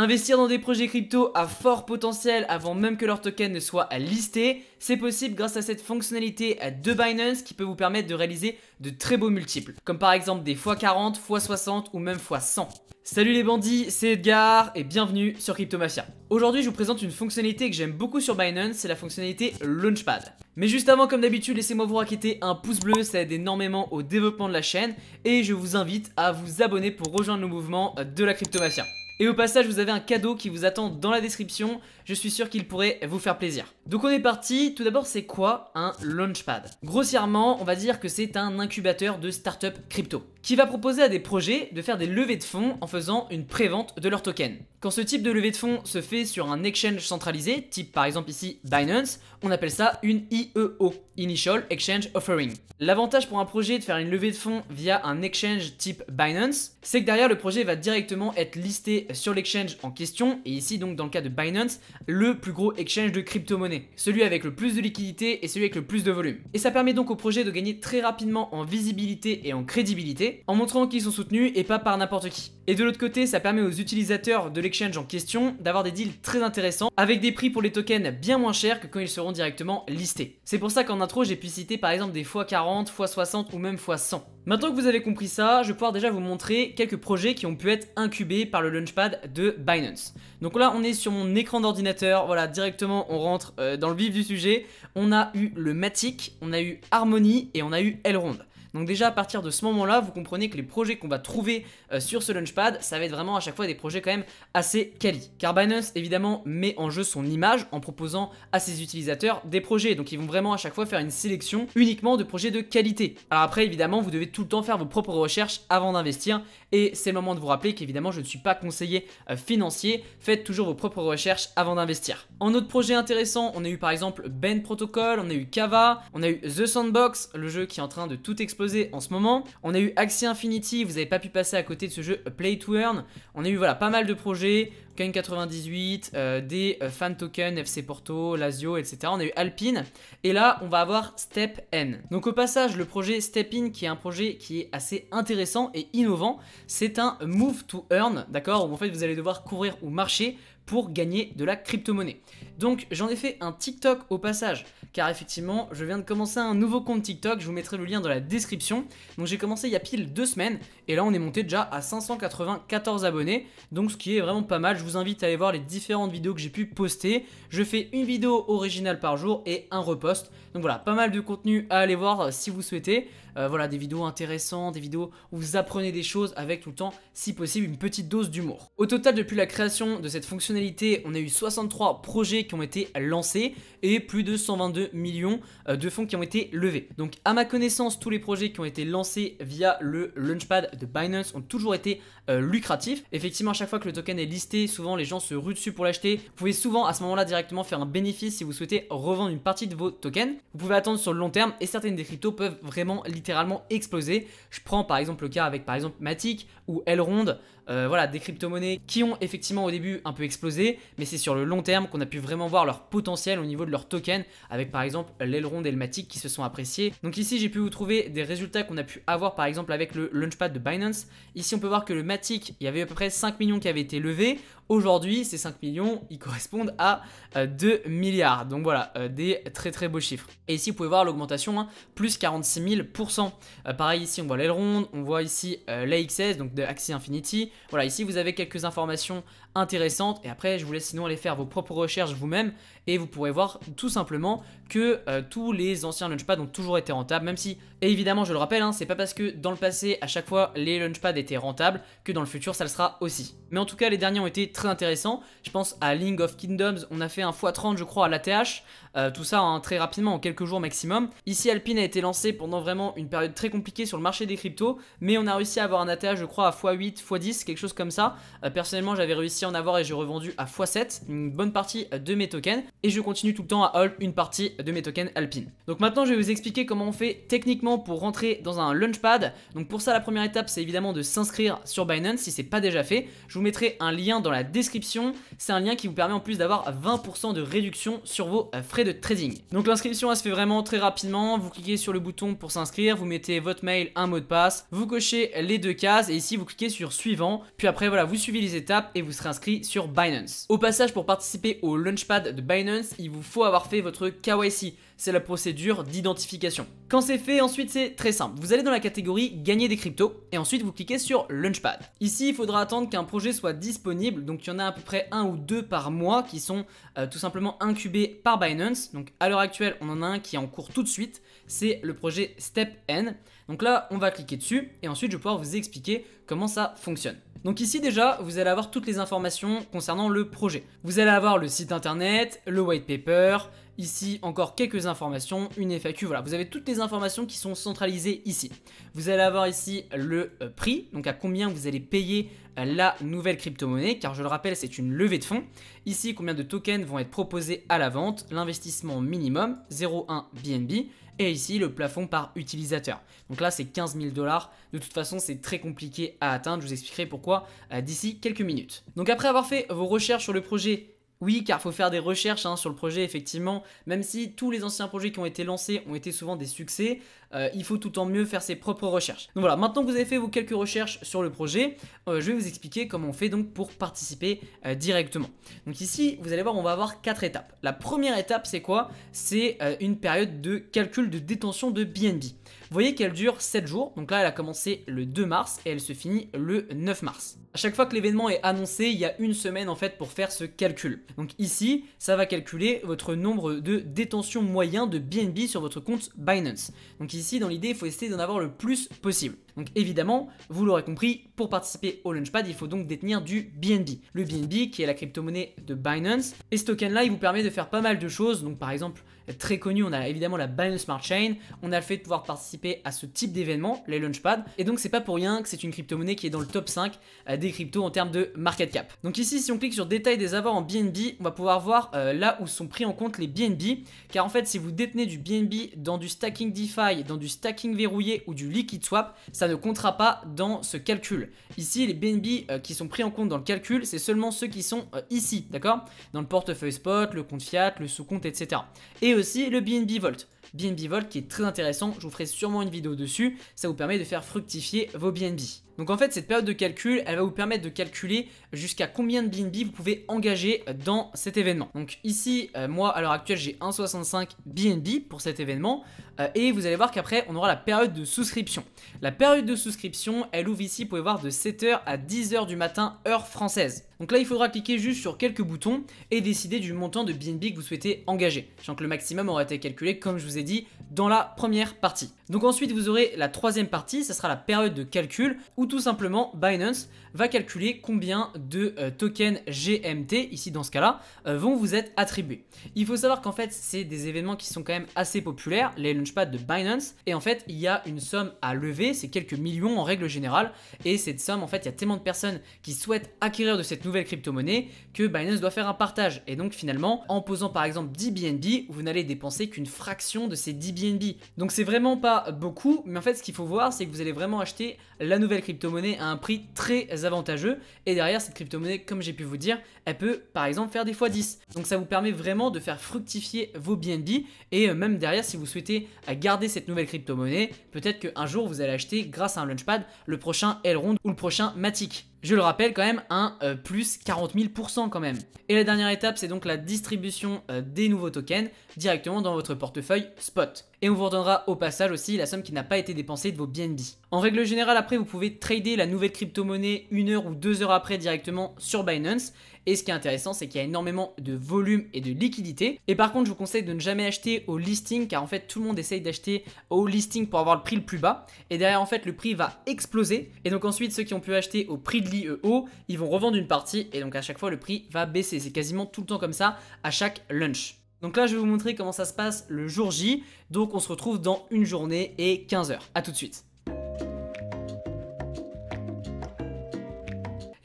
Investir dans des projets crypto à fort potentiel avant même que leur token ne soit listé, c'est possible grâce à cette fonctionnalité de Binance qui peut vous permettre de réaliser de très beaux multiples, comme par exemple des x40, x60 ou même x100. Salut les bandits, c'est Edgar et bienvenue sur Cryptomafia. Aujourd'hui, je vous présente une fonctionnalité que j'aime beaucoup sur Binance, c'est la fonctionnalité Launchpad. Mais juste avant, comme d'habitude, laissez-moi vous raqueter un pouce bleu, ça aide énormément au développement de la chaîne et je vous invite à vous abonner pour rejoindre le mouvement de la Cryptomafia. Et au passage, vous avez un cadeau qui vous attend dans la description. Je suis sûr qu'il pourrait vous faire plaisir. Donc on est parti. Tout d'abord, c'est quoi un launchpad Grossièrement, on va dire que c'est un incubateur de startup crypto qui va proposer à des projets de faire des levées de fonds en faisant une prévente de leur tokens. Quand ce type de levée de fonds se fait sur un exchange centralisé, type par exemple ici Binance, on appelle ça une IEO, Initial Exchange Offering. L'avantage pour un projet de faire une levée de fonds via un exchange type Binance, c'est que derrière le projet va directement être listé sur l'exchange en question, et ici donc dans le cas de Binance, le plus gros exchange de crypto-monnaie, celui avec le plus de liquidité et celui avec le plus de volume. Et ça permet donc au projet de gagner très rapidement en visibilité et en crédibilité en montrant qu'ils sont soutenus et pas par n'importe qui. Et de l'autre côté, ça permet aux utilisateurs de l'exchange en question d'avoir des deals très intéressants avec des prix pour les tokens bien moins chers que quand ils seront directement listés. C'est pour ça qu'en intro, j'ai pu citer par exemple des x40, x60 ou même x100. Maintenant que vous avez compris ça, je vais pouvoir déjà vous montrer quelques projets qui ont pu être incubés par le launchpad de Binance. Donc là, on est sur mon écran d'ordinateur, voilà, directement on rentre euh, dans le vif du sujet. On a eu le Matic, on a eu Harmony et on a eu Elrond. Donc déjà à partir de ce moment-là, vous comprenez que les projets qu'on va trouver euh, sur ce launchpad, ça va être vraiment à chaque fois des projets quand même assez quali. Car évidemment met en jeu son image en proposant à ses utilisateurs des projets. Donc ils vont vraiment à chaque fois faire une sélection uniquement de projets de qualité. Alors après évidemment, vous devez tout le temps faire vos propres recherches avant d'investir et c'est le moment de vous rappeler qu'évidemment, je ne suis pas conseiller euh, financier. Faites toujours vos propres recherches avant d'investir. En autre projet intéressant, on a eu par exemple Ben Protocol, on a eu Kava, on a eu The Sandbox, le jeu qui est en train de tout exploser en ce moment. On a eu Axie Infinity, vous n'avez pas pu passer à côté de ce jeu Play to Earn. On a eu voilà pas mal de projets. 98, euh, des euh, fan tokens, FC Porto, Lazio, etc. On a eu Alpine. Et là, on va avoir Step N. Donc au passage, le projet Step In, qui est un projet qui est assez intéressant et innovant, c'est un move to earn, d'accord Où en fait, vous allez devoir courir ou marcher pour gagner de la crypto-monnaie. Donc j'en ai fait un TikTok au passage, car effectivement je viens de commencer un nouveau compte TikTok, je vous mettrai le lien dans la description. Donc j'ai commencé il y a pile deux semaines, et là on est monté déjà à 594 abonnés, donc ce qui est vraiment pas mal, je vous invite à aller voir les différentes vidéos que j'ai pu poster. Je fais une vidéo originale par jour et un repost, donc voilà, pas mal de contenu à aller voir euh, si vous souhaitez. Euh, voilà, des vidéos intéressantes, des vidéos où vous apprenez des choses avec tout le temps, si possible, une petite dose d'humour. Au total, depuis la création de cette fonctionnalité, on a eu 63 projets qui ont été lancés et plus de 122 millions euh, de fonds qui ont été levés. Donc à ma connaissance, tous les projets qui ont été lancés via le launchpad de Binance ont toujours été lucratifs. Effectivement, à chaque fois que le token est listé, souvent les gens se ruent dessus pour l'acheter. Vous pouvez souvent à ce moment-là directement faire un bénéfice si vous souhaitez revendre une partie de vos tokens vous pouvez attendre sur le long terme et certaines des cryptos peuvent vraiment littéralement exploser. Je prends par exemple le cas avec par exemple Matic ou Elrond euh, voilà, des crypto-monnaies qui ont effectivement au début un peu explosé, mais c'est sur le long terme qu'on a pu vraiment voir leur potentiel au niveau de leurs tokens, avec par exemple le Matic qui se sont appréciés. Donc ici, j'ai pu vous trouver des résultats qu'on a pu avoir par exemple avec le Launchpad de Binance. Ici, on peut voir que le Matic, il y avait à peu près 5 millions qui avaient été levés. Aujourd'hui, ces 5 millions, ils correspondent à 2 euh, milliards. Donc voilà, euh, des très très beaux chiffres. Et ici, vous pouvez voir l'augmentation, hein, plus 46 000%. pareil ici, on voit l'aileron, on voit ici l'AXS, donc de Axie Infinity. Voilà, ici vous avez quelques informations intéressantes et après je vous laisse sinon aller faire vos propres recherches vous-même et vous pourrez voir tout simplement que euh, tous les anciens launchpads ont toujours été rentables, même si, évidemment je le rappelle, hein, c'est pas parce que dans le passé à chaque fois les launchpads étaient rentables que dans le futur ça le sera aussi. Mais en tout cas les derniers ont été très intéressants, je pense à Link of Kingdoms, on a fait un x30 je crois à l'ATH, euh, tout ça hein, très rapidement en quelques jours maximum. Ici Alpine a été lancé pendant vraiment une période très compliquée sur le marché des cryptos, mais on a réussi à avoir un ATH je crois à x8, x10, quelque chose comme ça. Euh, personnellement j'avais réussi à en avoir et j'ai revendu à x7 une bonne partie de mes tokens et je continue tout le temps à hold une partie de mes tokens Alpine. Donc maintenant je vais vous expliquer comment on fait techniquement pour rentrer dans un launchpad. Donc pour ça la première étape c'est évidemment de s'inscrire sur Binance si c'est pas déjà fait. Je vous mettrai un lien dans la description. C'est un lien qui vous permet en plus d'avoir 20% de réduction sur vos euh, frais de trading. Donc l'inscription elle se fait vraiment très rapidement. Vous cliquez sur le bouton pour s'inscrire, vous mettez votre mail, un mot de passe, vous cochez les deux cases et ici vous cliquez sur suivant. Puis après voilà vous suivez les étapes et vous serez inscrit sur Binance. Au passage pour participer au launchpad de Binance il vous faut avoir fait votre KYC. C'est la procédure d'identification. Quand c'est fait, ensuite c'est très simple. Vous allez dans la catégorie gagner des cryptos et ensuite vous cliquez sur Launchpad. Ici, il faudra attendre qu'un projet soit disponible. Donc il y en a à peu près un ou deux par mois qui sont euh, tout simplement incubés par Binance. Donc à l'heure actuelle, on en a un qui est en cours tout de suite. C'est le projet Step N. Donc là, on va cliquer dessus et ensuite je vais pouvoir vous expliquer comment ça fonctionne. Donc ici déjà, vous allez avoir toutes les informations concernant le projet. Vous allez avoir le site internet, le white paper, ici encore quelques informations, une FAQ, voilà, vous avez toutes les informations qui sont centralisées ici. Vous allez avoir ici le euh, prix, donc à combien vous allez payer euh, la nouvelle crypto-monnaie, car je le rappelle, c'est une levée de fonds. Ici, combien de tokens vont être proposés à la vente, l'investissement minimum, 0,1 BNB, et ici le plafond par utilisateur. Donc là c'est 15 000 dollars, de toute façon c'est très compliqué à atteindre, je vous expliquerai pourquoi euh, d'ici quelques minutes. Donc après avoir fait vos recherches sur le projet oui, car il faut faire des recherches hein, sur le projet, effectivement. Même si tous les anciens projets qui ont été lancés ont été souvent des succès, euh, il faut tout en mieux faire ses propres recherches. Donc voilà, maintenant que vous avez fait vos quelques recherches sur le projet, euh, je vais vous expliquer comment on fait donc pour participer euh, directement. Donc ici, vous allez voir, on va avoir quatre étapes. La première étape, c'est quoi C'est une période de calcul de détention de BNB. Vous voyez qu'elle dure 7 jours, donc là elle a commencé le 2 mars et elle se finit le 9 mars. À chaque fois que l'événement est annoncé, il y a une semaine en fait pour faire ce calcul. Donc ici, ça va calculer votre nombre de détention moyen de BNB sur votre compte Binance. Donc ici, dans l'idée, il faut essayer d'en avoir le plus possible. Donc évidemment, vous l'aurez compris, pour participer au Launchpad, il faut donc détenir du BNB. Le BNB qui est la crypto-monnaie de Binance. Et ce token-là, il vous permet de faire pas mal de choses. Donc par exemple, très connu, on a évidemment la Binance Smart Chain, on a le fait de pouvoir participer à ce type d'événement, les Launchpad. Et donc c'est pas pour rien que c'est une crypto-monnaie qui est dans le top 5 euh, des cryptos en termes de market cap. Donc ici, si on clique sur détail des avoirs en BNB, on va pouvoir voir euh, là où sont pris en compte les BNB. Car en fait, si vous détenez du BNB dans du stacking DeFi, dans du stacking verrouillé ou du liquid swap, ça ne comptera pas dans ce calcul. Ici, les BNB euh, qui sont pris en compte dans le calcul, c'est seulement ceux qui sont euh, ici, d'accord Dans le portefeuille spot, le compte fiat, le sous-compte, etc. Et aussi le BNB vault, BNB vault qui est très intéressant, je vous ferai sûrement une vidéo dessus, ça vous permet de faire fructifier vos BNB. Donc en fait, cette période de calcul, elle va vous permettre de calculer jusqu'à combien de BNB vous pouvez engager dans cet événement. Donc ici, euh, moi, à l'heure actuelle, j'ai 1,65 BNB pour cet événement. Euh, et vous allez voir qu'après, on aura la période de souscription. La période de souscription, elle ouvre ici, vous pouvez voir, de 7h à 10h du matin, heure française. Donc là, il faudra cliquer juste sur quelques boutons et décider du montant de BNB que vous souhaitez engager. Sachant que le maximum aura été calculé, comme je vous ai dit, dans la première partie. Donc ensuite, vous aurez la troisième partie, ça sera la période de calcul où tout simplement Binance va calculer combien de euh, tokens GMT, ici dans ce cas-là, euh, vont vous être attribués. Il faut savoir qu'en fait, c'est des événements qui sont quand même assez populaires, les launchpads de Binance, et en fait, il y a une somme à lever, c'est quelques millions en règle générale, et cette somme, en fait, il y a tellement de personnes qui souhaitent acquérir de cette nouvelle crypto-monnaie que Binance doit faire un partage. Et donc finalement, en posant par exemple 10 BNB, vous n'allez dépenser qu'une fraction de ces 10 BNB. Donc c'est vraiment pas beaucoup, mais en fait, ce qu'il faut voir, c'est que vous allez vraiment acheter la nouvelle crypto crypto-monnaie à un prix très avantageux. Et derrière, cette crypto-monnaie, comme j'ai pu vous dire, elle peut par exemple faire des fois 10. Donc ça vous permet vraiment de faire fructifier vos BNB. Et euh, même derrière, si vous souhaitez garder cette nouvelle crypto-monnaie, peut-être qu'un jour vous allez acheter grâce à un launchpad le prochain Elrond ou le prochain Matic. Je le rappelle quand même, un euh, plus 40 000% quand même. Et la dernière étape, c'est donc la distribution euh, des nouveaux tokens directement dans votre portefeuille spot. Et on vous redonnera au passage aussi la somme qui n'a pas été dépensée de vos BNB. En règle générale, après, vous pouvez trader la nouvelle crypto-monnaie une heure ou deux heures après directement sur Binance. Et ce qui est intéressant, c'est qu'il y a énormément de volume et de liquidité. Et par contre, je vous conseille de ne jamais acheter au listing, car en fait, tout le monde essaye d'acheter au listing pour avoir le prix le plus bas. Et derrière, en fait, le prix va exploser. Et donc ensuite, ceux qui ont pu acheter au prix de l'IEO, ils vont revendre une partie. Et donc à chaque fois, le prix va baisser. C'est quasiment tout le temps comme ça à chaque lunch. Donc là, je vais vous montrer comment ça se passe le jour J. Donc on se retrouve dans une journée et 15 heures. A tout de suite.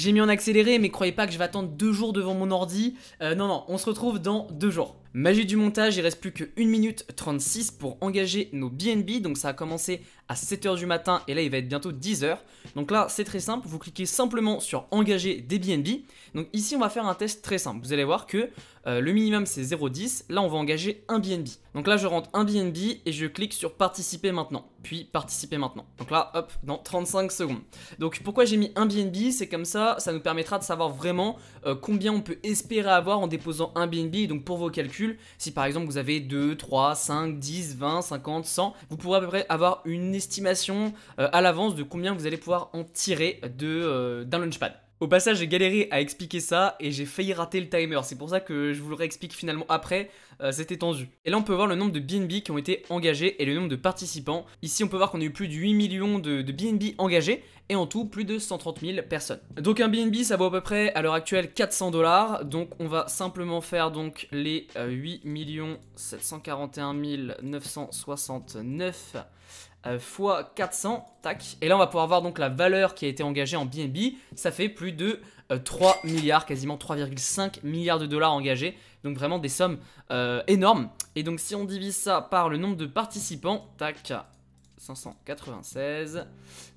J'ai mis en accéléré, mais croyez pas que je vais attendre deux jours devant mon ordi. Euh, non, non, on se retrouve dans deux jours. Magie du montage, il reste plus que 1 minute 36 pour engager nos BNB, donc ça a commencé à 7h du matin et là il va être bientôt 10h. Donc là c'est très simple, vous cliquez simplement sur engager des BNB. Donc ici on va faire un test très simple, vous allez voir que euh, le minimum c'est 0,10, là on va engager un BNB. Donc là je rentre un BNB et je clique sur participer maintenant, puis participer maintenant. Donc là hop, dans 35 secondes. Donc pourquoi j'ai mis un BNB, c'est comme ça, ça nous permettra de savoir vraiment euh, combien on peut espérer avoir en déposant un BNB, donc pour vos calculs si par exemple vous avez 2, 3, 5, 10, 20, 50, 100, vous pourrez à peu près avoir une estimation euh, à l'avance de combien vous allez pouvoir en tirer euh, d'un launchpad. Au passage, j'ai galéré à expliquer ça et j'ai failli rater le timer. C'est pour ça que je vous le réexplique finalement après. Euh, cette étendue. Et là, on peut voir le nombre de BNB qui ont été engagés et le nombre de participants. Ici, on peut voir qu'on a eu plus de 8 millions de, BNB engagés et en tout, plus de 130 000 personnes. Donc, un BNB, ça vaut à peu près à l'heure actuelle 400 dollars. Donc, on va simplement faire donc les 8 741 969 euh, fois 400, tac. Et là, on va pouvoir voir donc la valeur qui a été engagée en BNB. Ça fait plus de 3 euh, milliards, quasiment 3,5 milliards de dollars engagés. Donc vraiment des sommes euh, énormes. Et donc si on divise ça par le nombre de participants, tac, 596,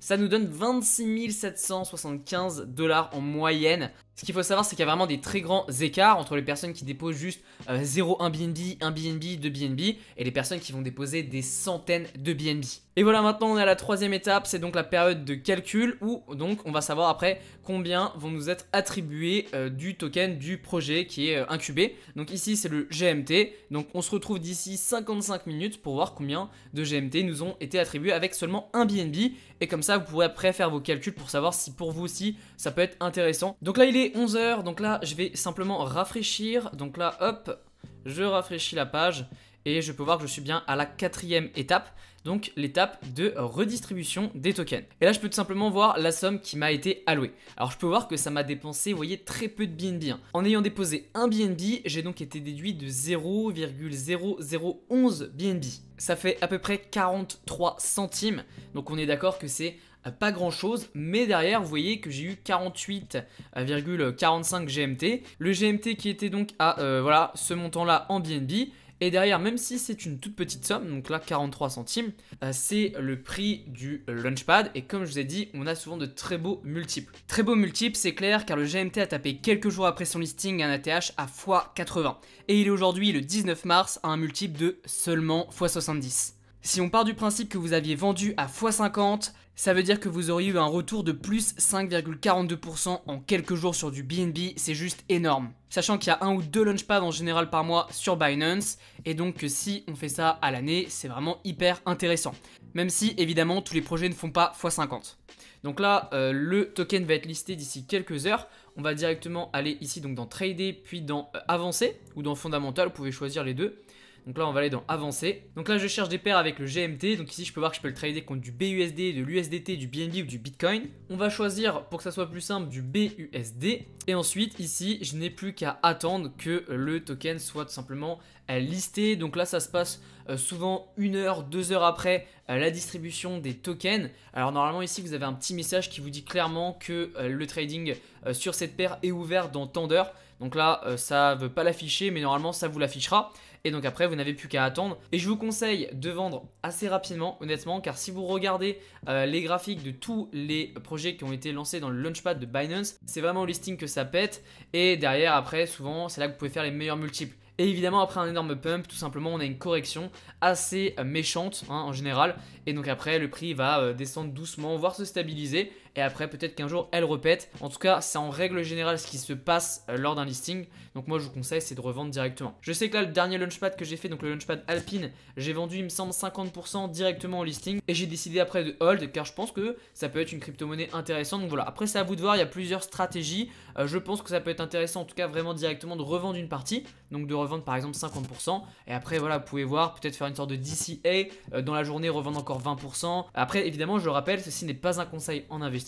ça nous donne 26 775 dollars en moyenne. Ce qu'il faut savoir, c'est qu'il y a vraiment des très grands écarts entre les personnes qui déposent juste 0,1 BNB, 1 BNB, 2 BNB, et les personnes qui vont déposer des centaines de BNB. Et voilà, maintenant on est à la troisième étape, c'est donc la période de calcul où donc on va savoir après combien vont nous être attribués euh, du token du projet qui est euh, incubé. Donc ici c'est le GMT, donc on se retrouve d'ici 55 minutes pour voir combien de GMT nous ont été attribués avec seulement un BNB. Et comme ça vous pourrez après faire vos calculs pour savoir si pour vous aussi ça peut être intéressant. Donc là il est 11h, donc là je vais simplement rafraîchir, donc là hop, je rafraîchis la page et je peux voir que je suis bien à la quatrième étape donc l'étape de redistribution des tokens. Et là, je peux tout simplement voir la somme qui m'a été allouée. Alors, je peux voir que ça m'a dépensé, vous voyez, très peu de BNB. Hein. En ayant déposé un BNB, j'ai donc été déduit de 0,0011 BNB. Ça fait à peu près 43 centimes, donc on est d'accord que c'est euh, pas grand chose, mais derrière vous voyez que j'ai eu 48,45 euh, GMT. Le GMT qui était donc à euh, voilà, ce montant là en BNB, et derrière, même si c'est une toute petite somme, donc là 43 centimes, euh, c'est le prix du Launchpad. Et comme je vous ai dit, on a souvent de très beaux multiples. Très beaux multiples, c'est clair, car le GMT a tapé quelques jours après son listing un ATH à x80. Et il est aujourd'hui, le 19 mars, à un multiple de seulement x70. Si on part du principe que vous aviez vendu à x50, ça veut dire que vous auriez eu un retour de plus 5,42% en quelques jours sur du BNB, c'est juste énorme. Sachant qu'il y a un ou deux launchpad en général par mois sur Binance, et donc si on fait ça à l'année, c'est vraiment hyper intéressant. Même si évidemment tous les projets ne font pas x50. Donc là, euh, le token va être listé d'ici quelques heures. On va directement aller ici donc dans Trader, puis dans euh, Avancer » ou dans Fondamental, vous pouvez choisir les deux. Donc là, on va aller dans avancer. Donc là, je cherche des paires avec le GMT. Donc ici, je peux voir que je peux le trader contre du BUSD, de l'USDT, du BNB ou du Bitcoin. On va choisir, pour que ça soit plus simple, du BUSD. Et ensuite, ici, je n'ai plus qu'à attendre que le token soit tout simplement euh, listé. Donc là, ça se passe euh, souvent une heure, deux heures après euh, la distribution des tokens. Alors normalement, ici, vous avez un petit message qui vous dit clairement que le trading sur cette paire est ouvert dans tant Donc là, ça ne veut pas l'afficher, mais normalement, ça vous l'affichera. Et donc après, vous n'avez plus qu'à attendre. Et je vous conseille de vendre assez rapidement, honnêtement, car si vous regardez euh, les graphiques de tous les projets qui ont été lancés dans le launchpad de Binance, c'est vraiment au listing que ça pète. Et derrière, après, souvent, c'est là que vous pouvez faire les meilleurs multiples. Et évidemment, après un énorme pump, tout simplement, on a une correction assez euh, méchante hein, en général. Et donc après, le prix va euh, descendre doucement, voire se stabiliser et après peut-être qu'un jour elle repète En tout cas, c'est en règle générale ce qui se passe euh, lors d'un listing. Donc moi je vous conseille c'est de revendre directement. Je sais que là le dernier launchpad que j'ai fait, donc le launchpad Alpine, j'ai vendu il me semble 50% directement au listing et j'ai décidé après de hold car je pense que ça peut être une crypto-monnaie intéressante. Donc voilà, après c'est à vous de voir, il y a plusieurs stratégies. Euh, je pense que ça peut être intéressant en tout cas vraiment directement de revendre une partie, donc de revendre par exemple 50% et après voilà, vous pouvez voir peut-être faire une sorte de DCA euh, dans la journée revendre encore 20%. Après évidemment, je le rappelle, ceci n'est pas un conseil en investissement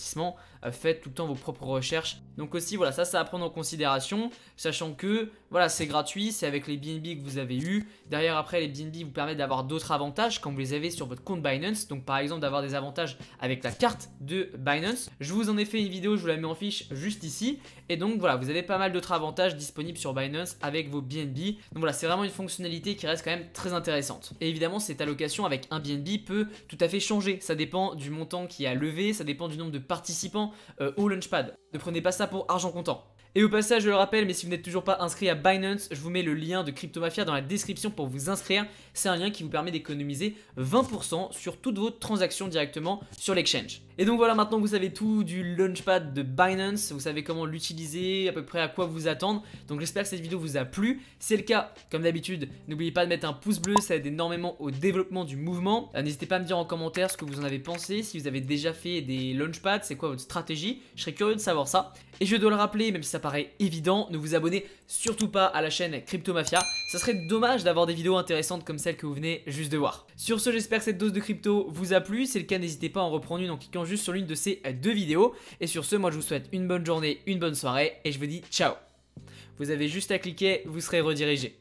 euh, faites tout le temps vos propres recherches. Donc aussi, voilà, ça, ça à prendre en considération, sachant que voilà, c'est gratuit, c'est avec les BNB que vous avez eu. Derrière, après, les BNB vous permettent d'avoir d'autres avantages quand vous les avez sur votre compte Binance. Donc, par exemple, d'avoir des avantages avec la carte de Binance. Je vous en ai fait une vidéo, je vous la mets en fiche juste ici. Et donc, voilà, vous avez pas mal d'autres avantages disponibles sur Binance avec vos BNB. Donc, voilà, c'est vraiment une fonctionnalité qui reste quand même très intéressante. Et évidemment, cette allocation avec un BNB peut tout à fait changer. Ça dépend du montant qui a levé, ça dépend du nombre de participants euh, au Launchpad. Ne prenez pas ça pour argent comptant. Et au passage, je le rappelle, mais si vous n'êtes toujours pas inscrit à Binance, je vous mets le lien de Cryptomafia dans la description pour vous inscrire. C'est un lien qui vous permet d'économiser 20% sur toutes vos transactions directement sur l'exchange. Et donc voilà, maintenant que vous savez tout du Launchpad de Binance, vous savez comment l'utiliser, à peu près à quoi vous attendre. Donc j'espère que cette vidéo vous a plu. c'est le cas, comme d'habitude, n'oubliez pas de mettre un pouce bleu, ça aide énormément au développement du mouvement. Euh, n'hésitez pas à me dire en commentaire ce que vous en avez pensé, si vous avez déjà fait des Launchpads, c'est quoi votre stratégie. Je serais curieux de savoir ça. Et je dois le rappeler, même si ça paraît évident, ne vous abonnez surtout pas à la chaîne Crypto Mafia. Ça serait dommage d'avoir des vidéos intéressantes comme celle que vous venez juste de voir. Sur ce, j'espère que cette dose de crypto vous a plu. Si c'est le cas, n'hésitez pas à en reprendre une en cliquant juste sur l'une de ces euh, deux vidéos. Et sur ce, moi je vous souhaite une bonne journée, une bonne soirée et je vous dis ciao. Vous avez juste à cliquer, vous serez redirigé.